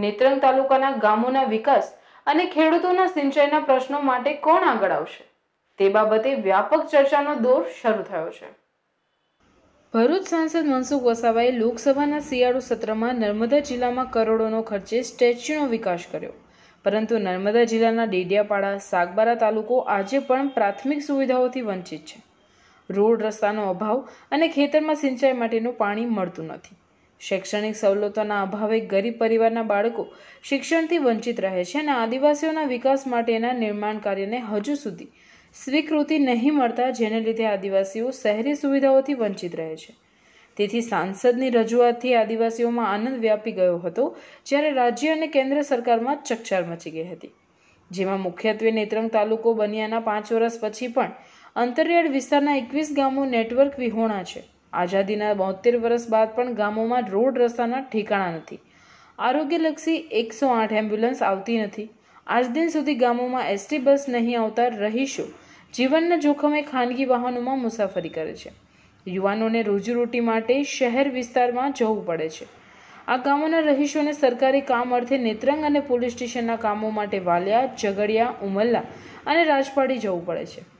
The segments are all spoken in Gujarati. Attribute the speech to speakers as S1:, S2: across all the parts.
S1: નેત્રંગ તાલુકાના ગામોના વિકાસ અને ખેડૂતોના સિંચાઈના પ્રશ્નો માટે કોણ આગળ આવશે તે બાબતે વ્યાપક ચર્ચાનો દોર શરૂ થયો છે ભરૂચ સાંસદ મનસુખ વસાવાએ લોકસભાના શિયાળુ સત્રમાં નર્મદા જિલ્લામાં કરોડોનો ખર્ચે સ્ટેચ્યુનો વિકાસ કર્યો પરંતુ નર્મદા જિલ્લાના ડેડિયાપાડા સાગબારા તાલુકો આજે પણ પ્રાથમિક સુવિધાઓથી વંચિત છે રોડ રસ્તાનો અભાવ અને ખેતરમાં સિંચાઈ માટેનું પાણી મળતું નથી શૈક્ષણિક સવલતોના અભાવે ગરીબ પરિવારના બાળકો શિક્ષણથી વંચિત રહે છે અને આદિવાસીઓના વિકાસ માટેના નિર્માણ કાર્યને હજુ સુધી સ્વીકૃતિ નહીં મળતા જેને લીધે આદિવાસીઓ શહેરી સુવિધાઓથી વંચિત રહે છે તેથી સાંસદની રજૂઆતથી આદિવાસીઓમાં આનંદ વ્યાપી ગયો હતો જ્યારે રાજ્ય અને કેન્દ્ર સરકારમાં ચકચાર મચી ગઈ હતી જેમાં મુખ્યત્વે નેત્રંગ તાલુકો બન્યાના પાંચ વર્ષ પછી પણ અંતરિયાળ વિસ્તારના એકવીસ ગામો નેટવર્ક વિહોણા છે આઝાદીના બોતેર વર્ષ બાદ પણ ગામોમાં રોડ રસ્તાના ઠેકાણા નથી આરોગ્યલક્ષી એકસો આઠ એમ્બ્યુલન્સ આવતી નથી આજ દિન સુધી ગામોમાં એસટી બસ નહીં આવતા રહીશો જીવનના જોખમે ખાનગી વાહનોમાં મુસાફરી કરે છે યુવાનોને રોજીરોટી માટે શહેર વિસ્તારમાં જવું પડે છે આ ગામોના રહીશોને સરકારી કામ અર્થે નેત્રંગ અને પોલીસ સ્ટેશનના કામો માટે વાલિયા ઝઘડિયા ઉમલ્લા અને રાજપાડી જવું પડે છે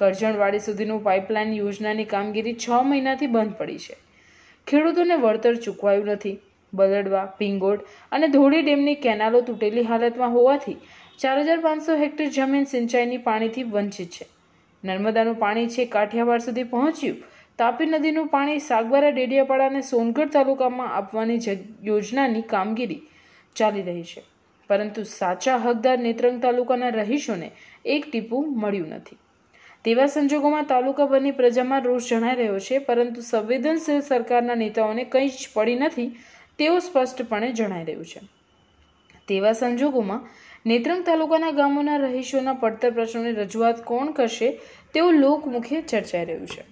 S1: કરજણવાડી સુધીનું પાઇપલાઇન યોજનાની કામગીરી છ મહિનાથી બંધ પડી છે ખેડૂતોને વળતર ચૂકવાયું નથી બદડવા પિંગોડ અને ધોળી ડેમની કેનાલો તૂટેલી હાલતમાં હોવાથી ચાર હજાર પાંચસો હેક્ટર જમીન સિંચાઈની પાણીથી વંચિત છે નર્મદાનું પાણી છે કાઠિયાવાડ સુધી પહોંચ્યું તાપી નદીનું પાણી સાગબારા ડેડિયાપાડા અને સોનગઢ તાલુકામાં આપવાની યોજનાની કામગીરી ચાલી રહી છે પરંતુ સાચા હકદાર નેત્રંગ તાલુકાના રહીશોને એક ટીપું મળ્યું નથી તેવા સંજોગોમાં તાલુકા બની પ્રજામાં રોષ જણાઈ રહ્યો છે પરંતુ સંવેદનશીલ સરકારના નેતાઓને કંઈ જ પડી નથી તેવું સ્પષ્ટપણે જણાઈ રહ્યું છે તેવા સંજોગોમાં નેત્રંગ તાલુકાના ગામોના રહીશોના પડતર પ્રશ્નોની રજૂઆત કોણ કરશે તેવું લોકમુખે ચર્ચાઈ રહ્યું છે